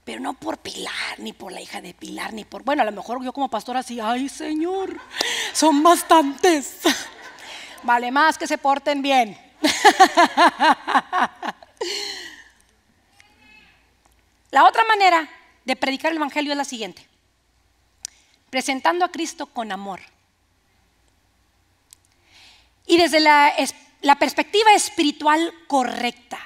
Pero no por Pilar, ni por la hija de Pilar, ni por... Bueno, a lo mejor yo como pastora así, ay Señor, son bastantes. Vale más que se porten bien. La otra manera de predicar el Evangelio es la siguiente presentando a Cristo con amor. Y desde la, perspectiva espiritual correcta,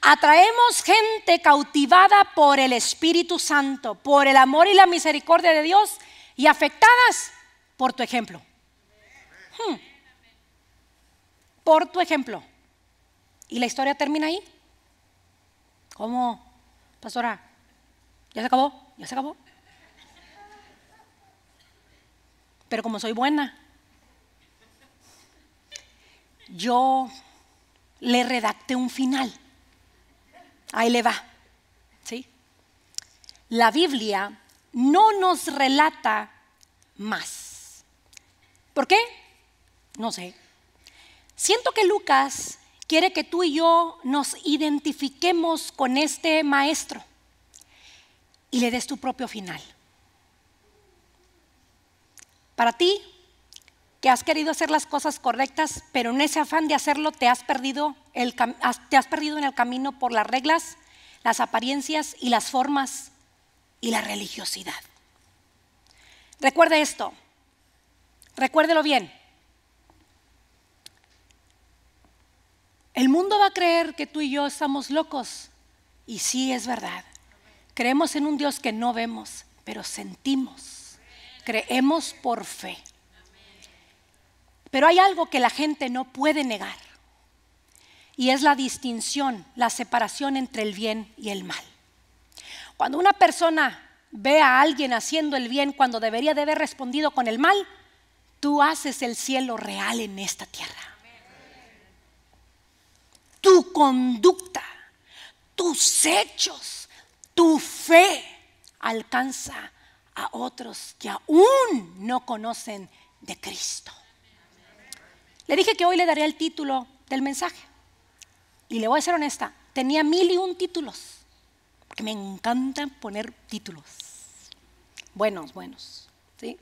atraemos gente cautivada por el Espíritu Santo, por el amor y la misericordia de Dios y afectadas por tu ejemplo. Hmm. Por tu ejemplo. ¿Y la historia termina ahí? ¿Cómo? Pastora, ¿ya se acabó? ¿Ya se acabó? Pero como soy buena, yo le redacté un final. Ahí le va. La Biblia no nos relata más. ¿Por qué? No sé. Siento que Lucas quiere que tú y yo nos identifiquemos con este maestro y le des tu propio final. Para ti, que has querido hacer las cosas correctas, pero en ese afán de hacerlo te has perdido, en el camino por las reglas, las apariencias y las formas y la religiosidad. Recuerde esto, recuérdelo bien. El mundo va a creer que tú y yo estamos locos. Y sí es verdad. Creemos en un Dios que no vemos, pero sentimos. Creemos por fe. Pero hay algo que la gente no puede negar y es la distinción, la separación entre el bien y el mal. Cuando una persona ve a alguien haciendo el bien cuando debería de haber respondido con el mal, tú haces el cielo real en esta tierra. Tu conducta, tus hechos, tu fe alcanza a otros que aún no conocen de Cristo. Le dije que hoy le daría el título del mensaje. Y le voy a ser honesta, tenía mil y un títulos, que me encantan poner títulos. Buenos, buenos. ¿sí?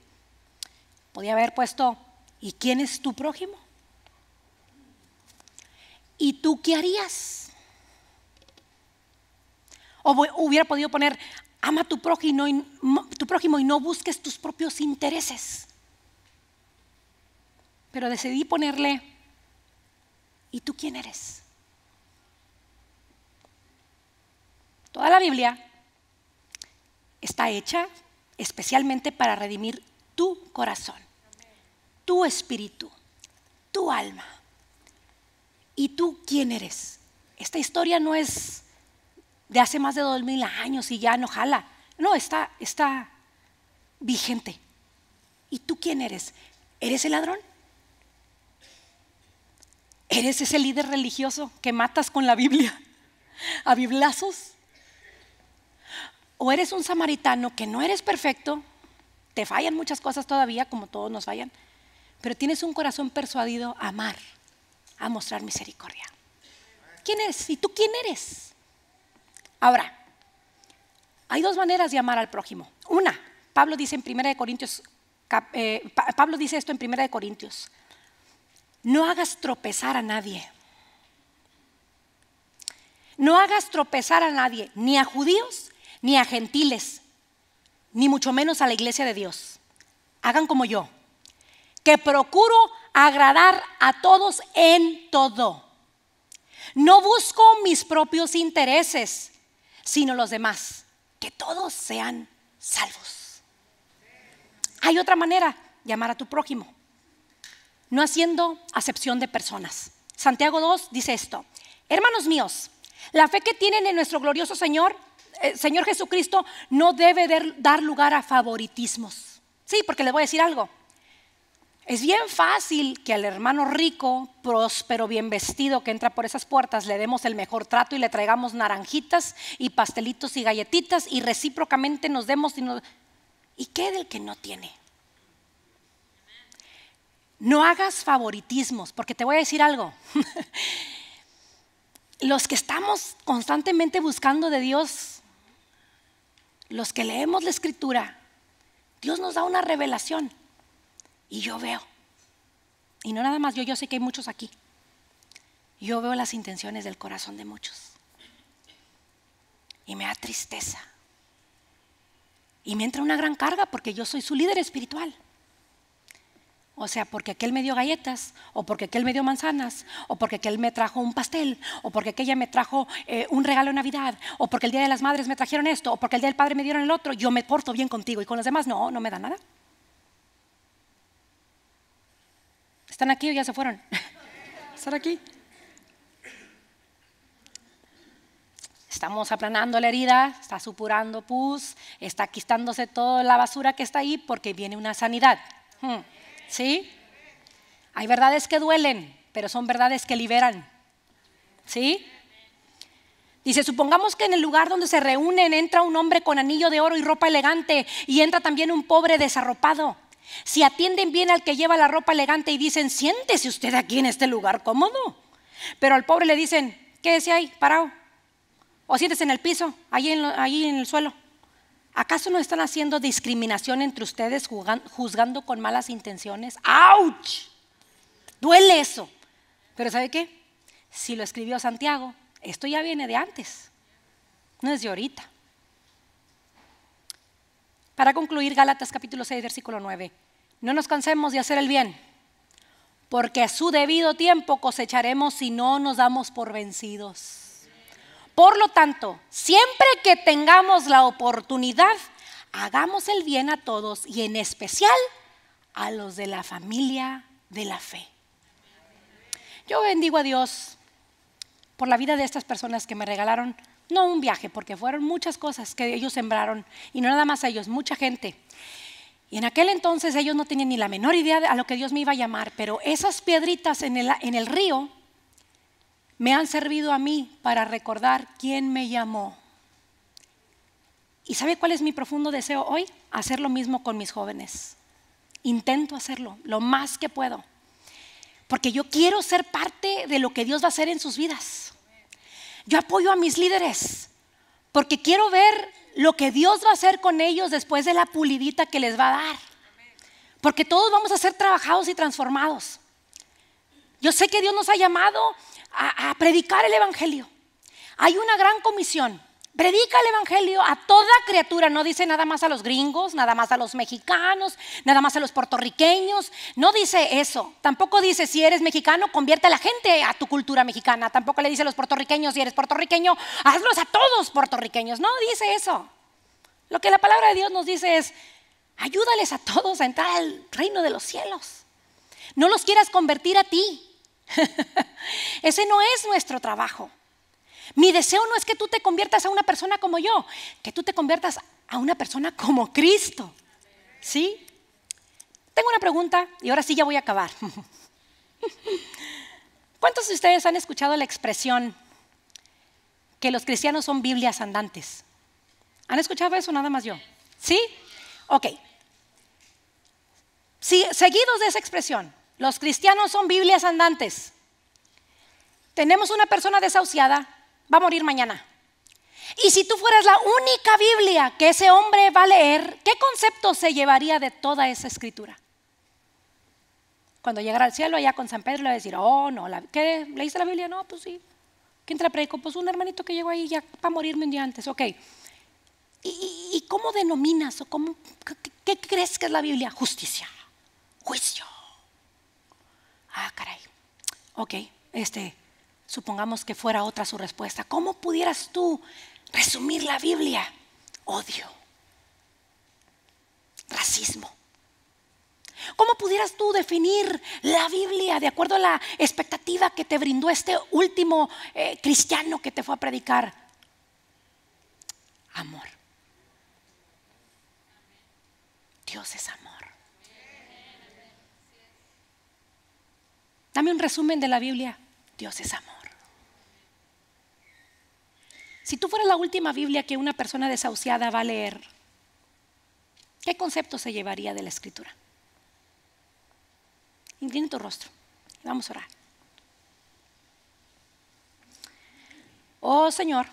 Podía haber puesto, ¿y quién es tu prójimo? ¿Y tú qué harías? O hubiera podido poner, Ama a tu prójimo, y, tu prójimo y no busques tus propios intereses. Pero decidí ponerle, ¿y tú quién eres? Toda la Biblia está hecha especialmente para redimir tu corazón, tu espíritu, tu alma. ¿Y tú quién eres? Esta historia no es de hace más de dos mil años y ya no jala. No, está, está vigente. ¿Y tú quién eres? ¿Eres el ladrón? ¿Eres ese líder religioso que matas con la Biblia a biblazos? ¿O eres un samaritano que no eres perfecto? Te fallan muchas cosas todavía, como todos nos fallan, pero tienes un corazón persuadido a amar, a mostrar misericordia. ¿Quién eres? ¿Y tú quién eres? Ahora, hay dos maneras de amar al prójimo. Una, Pablo dice en Primera de Corintios, eh, Pablo dice esto en Primera de Corintios, no hagas tropezar a nadie. No hagas tropezar a nadie, ni a judíos, ni a gentiles, ni mucho menos a la iglesia de Dios. Hagan como yo, que procuro agradar a todos en todo. No busco mis propios intereses sino los demás. Que todos sean salvos. Hay otra manera, llamar a tu prójimo, no haciendo acepción de personas. Santiago 2 dice esto, hermanos míos, la fe que tienen en nuestro glorioso Señor, eh, Señor Jesucristo, no debe dar lugar a favoritismos. Sí, porque le voy a decir algo, es bien fácil que al hermano rico, próspero, bien vestido que entra por esas puertas le demos el mejor trato y le traigamos naranjitas y pastelitos y galletitas y recíprocamente nos demos y nos... ¿Y qué del que no tiene? No hagas favoritismos, porque te voy a decir algo. los que estamos constantemente buscando de Dios, los que leemos la escritura, Dios nos da una revelación. Y yo veo. Y no nada más yo, yo sé que hay muchos aquí. Yo veo las intenciones del corazón de muchos. Y me da tristeza. Y me entra una gran carga porque yo soy su líder espiritual. O sea, porque aquel me dio galletas, o porque aquel me dio manzanas, o porque aquel me trajo un pastel, o porque aquella me trajo eh, un regalo de Navidad, o porque el Día de las Madres me trajeron esto, o porque el Día del Padre me dieron el otro, yo me porto bien contigo y con los demás no, no me da nada. ¿Están aquí o ya se fueron? ¿Están aquí? Estamos aplanando la herida, está supurando pus, está quitándose toda la basura que está ahí porque viene una sanidad. Hmm. ¿Sí? Hay verdades que duelen, pero son verdades que liberan. ¿Sí? Dice, supongamos que en el lugar donde se reúnen entra un hombre con anillo de oro y ropa elegante y entra también un pobre desarropado. Si atienden bien al que lleva la ropa elegante y dicen, siéntese usted aquí en este lugar cómodo. Pero al pobre le dicen, ¿qué decía ahí, parado. O siéntese en el piso, ahí en, el suelo. ¿Acaso no están haciendo discriminación entre ustedes juzgando con malas intenciones? ¡Auch! Duele eso. Pero ¿sabe qué? Si lo escribió Santiago, esto ya viene de antes, no es de ahorita. Para concluir, Gálatas capítulo 6, versículo 9. No nos cansemos de hacer el bien, porque a su debido tiempo cosecharemos si no nos damos por vencidos. Por lo tanto, siempre que tengamos la oportunidad, hagamos el bien a todos y en especial a los de la familia de la fe. Yo bendigo a Dios por la vida de estas personas que me regalaron no un viaje, porque fueron muchas cosas que ellos sembraron, y no nada más ellos, mucha gente. Y en aquel entonces ellos no tenían ni la menor idea de a lo que Dios me iba a llamar, pero esas piedritas en el, en el río me han servido a mí para recordar quién me llamó. ¿Y sabe cuál es mi profundo deseo hoy? Hacer lo mismo con mis jóvenes. Intento hacerlo lo más que puedo, porque yo quiero ser parte de lo que Dios va a hacer en sus vidas. Yo apoyo a mis líderes porque quiero ver lo que Dios va a hacer con ellos después de la pulidita que les va a dar. Porque todos vamos a ser trabajados y transformados. Yo sé que Dios nos ha llamado a, predicar el Evangelio. Hay una gran comisión Predica el Evangelio a toda criatura, no dice nada más a los gringos, nada más a los mexicanos, nada más a los puertorriqueños, no dice eso. Tampoco dice si eres mexicano, convierte a la gente a tu cultura mexicana. Tampoco le dice a los puertorriqueños, si eres puertorriqueño, hazlos a todos puertorriqueños. No dice eso. Lo que la palabra de Dios nos dice es, ayúdales a todos a entrar al reino de los cielos. No los quieras convertir a ti. Ese no es nuestro trabajo. Mi deseo no es que tú te conviertas a una persona como yo, que tú te conviertas a una persona como Cristo. ¿Sí? Tengo una pregunta y ahora sí ya voy a acabar. ¿Cuántos de ustedes han escuchado la expresión que los cristianos son Biblias andantes? ¿Han escuchado eso nada más yo? ¿Sí? Ok. seguidos de esa expresión, los cristianos son Biblias andantes. Tenemos una persona desahuciada, va a morir mañana. Y si tú fueras la única Biblia que ese hombre va a leer, ¿qué concepto se llevaría de toda esa escritura? Cuando llegara al cielo, allá con San Pedro, le va a decir, oh, no, ¿qué? ¿Leíste la Biblia? No, pues sí. ¿Quién te la predicó? Pues un hermanito que llegó ahí ya para morirme un día antes. Ok. ¿Y, cómo denominas o cómo, qué, qué crees que es la Biblia? Justicia, juicio. Ah, caray. Ok, este, supongamos que fuera otra su respuesta. ¿Cómo pudieras tú resumir la Biblia? Odio, racismo. ¿Cómo pudieras tú definir la Biblia de acuerdo a la expectativa que te brindó este último eh, cristiano que te fue a predicar? Amor. Dios es amor. Dame un resumen de la Biblia. Dios es amor. Si tú fueras la última Biblia que una persona desahuciada va a leer, ¿qué concepto se llevaría de la escritura? Inclina tu rostro. Vamos a orar. Oh Señor,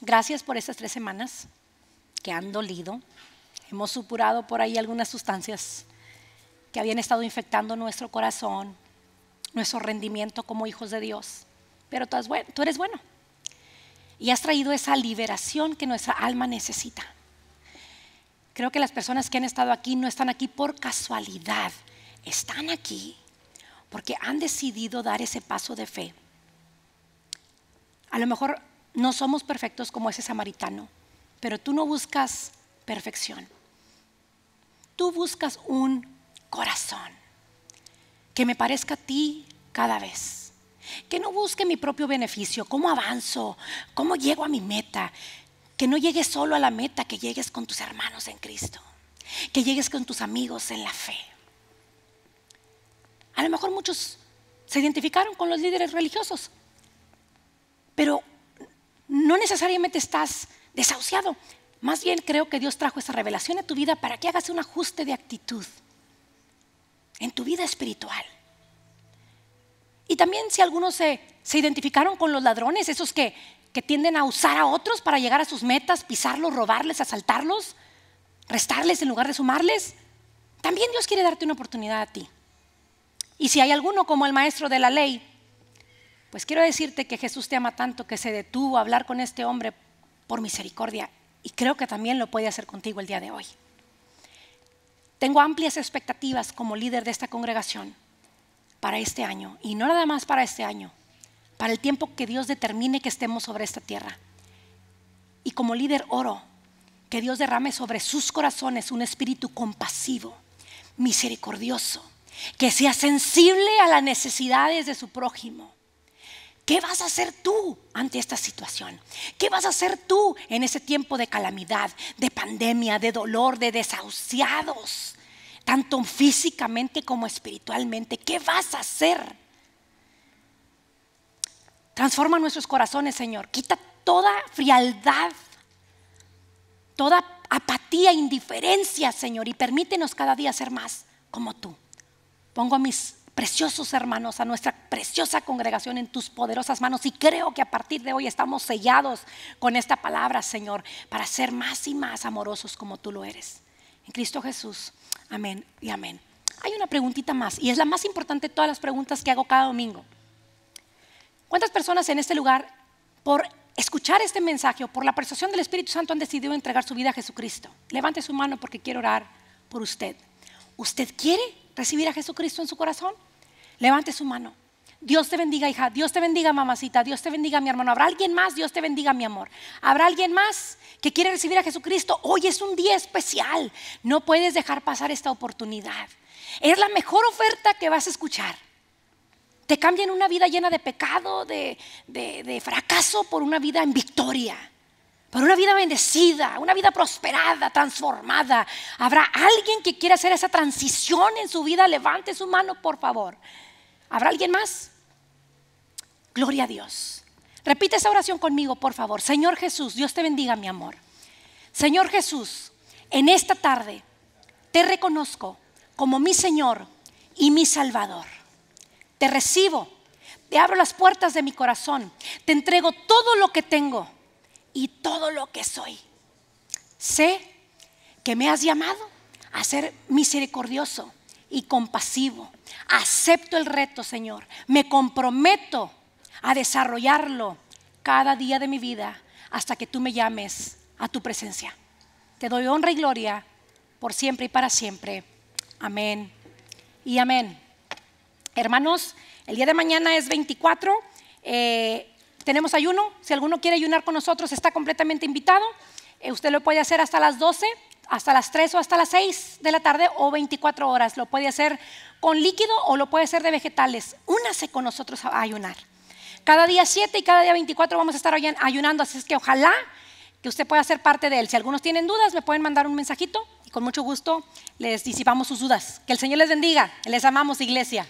gracias por estas tres semanas que han dolido. Hemos supurado por ahí algunas sustancias que habían estado infectando nuestro corazón, nuestro rendimiento como hijos de Dios. Pero tú eres bueno y has traído esa liberación que nuestra alma necesita. Creo que las personas que han estado aquí no están aquí por casualidad, están aquí porque han decidido dar ese paso de fe. A lo mejor no somos perfectos como ese samaritano, pero tú no buscas perfección. Tú buscas un corazón que me parezca a ti cada vez que no busque mi propio beneficio, cómo avanzo, cómo llego a mi meta. Que no llegues solo a la meta, que llegues con tus hermanos en Cristo. Que llegues con tus amigos en la fe. A lo mejor muchos se identificaron con los líderes religiosos, pero no necesariamente estás desahuciado. Más bien creo que Dios trajo esa revelación a tu vida para que hagas un ajuste de actitud en tu vida espiritual. Y también si algunos se, identificaron con los ladrones, esos que, que tienden a usar a otros para llegar a sus metas, pisarlos, robarles, asaltarlos, restarles en lugar de sumarles, también Dios quiere darte una oportunidad a ti. Y si hay alguno como el maestro de la ley, pues quiero decirte que Jesús te ama tanto que se detuvo a hablar con este hombre por misericordia y creo que también lo puede hacer contigo el día de hoy. Tengo amplias expectativas como líder de esta congregación para este año. Y no nada más para este año, para el tiempo que Dios determine que estemos sobre esta tierra. Y como líder oro, que Dios derrame sobre sus corazones un espíritu compasivo, misericordioso, que sea sensible a las necesidades de su prójimo. ¿Qué vas a hacer tú ante esta situación? ¿Qué vas a hacer tú en ese tiempo de calamidad, de pandemia, de dolor, de desahuciados, tanto físicamente como espiritualmente. ¿Qué vas a hacer? Transforma nuestros corazones, Señor. Quita toda frialdad, toda apatía, indiferencia, Señor, y permítenos cada día ser más como tú. Pongo a mis preciosos hermanos, a nuestra preciosa congregación en tus poderosas manos. Y creo que a partir de hoy estamos sellados con esta palabra, Señor, para ser más y más amorosos como tú lo eres. En Cristo Jesús. Amén y amén. Hay una preguntita más y es la más importante de todas las preguntas que hago cada domingo. ¿Cuántas personas en este lugar, por escuchar este mensaje o por la persuasión del Espíritu Santo, han decidido entregar su vida a Jesucristo? Levante su mano porque quiero orar por usted. ¿Usted quiere recibir a Jesucristo en su corazón? Levante su mano. Dios te bendiga, hija. Dios te bendiga, mamacita. Dios te bendiga, mi hermano. ¿Habrá alguien más? Dios te bendiga, mi amor. ¿Habrá alguien más que quiere recibir a Jesucristo? Hoy es un día especial. No puedes dejar pasar esta oportunidad. Es la mejor oferta que vas a escuchar. Te cambian una vida llena de pecado, de, de fracaso, por una vida en victoria. Por una vida bendecida, una vida prosperada, transformada. ¿Habrá alguien que quiera hacer esa transición en su vida? Levante su mano, por favor. ¿Habrá alguien más? Gloria a Dios. Repite esa oración conmigo, por favor. Señor Jesús, Dios te bendiga, mi amor. Señor Jesús, en esta tarde te reconozco como mi Señor y mi Salvador. Te recibo, te abro las puertas de mi corazón, te entrego todo lo que tengo y todo lo que soy. Sé que me has llamado a ser misericordioso y compasivo. Acepto el reto, Señor. Me comprometo a desarrollarlo cada día de mi vida hasta que tú me llames a tu presencia. Te doy honra y gloria por siempre y para siempre. Amén y amén. Hermanos, el día de mañana es 24. Eh, tenemos ayuno. Si alguno quiere ayunar con nosotros, está completamente invitado. Eh, usted lo puede hacer hasta las 12, hasta las 3 o hasta las 6 de la tarde o 24 horas. Lo puede hacer con líquido o lo puede hacer de vegetales. Únase con nosotros a ayunar. Cada día 7 y cada día 24 vamos a estar ayunando, así es que ojalá que usted pueda ser parte de él. Si algunos tienen dudas, me pueden mandar un mensajito y con mucho gusto les disipamos sus dudas. Que el Señor les bendiga. Les amamos, iglesia.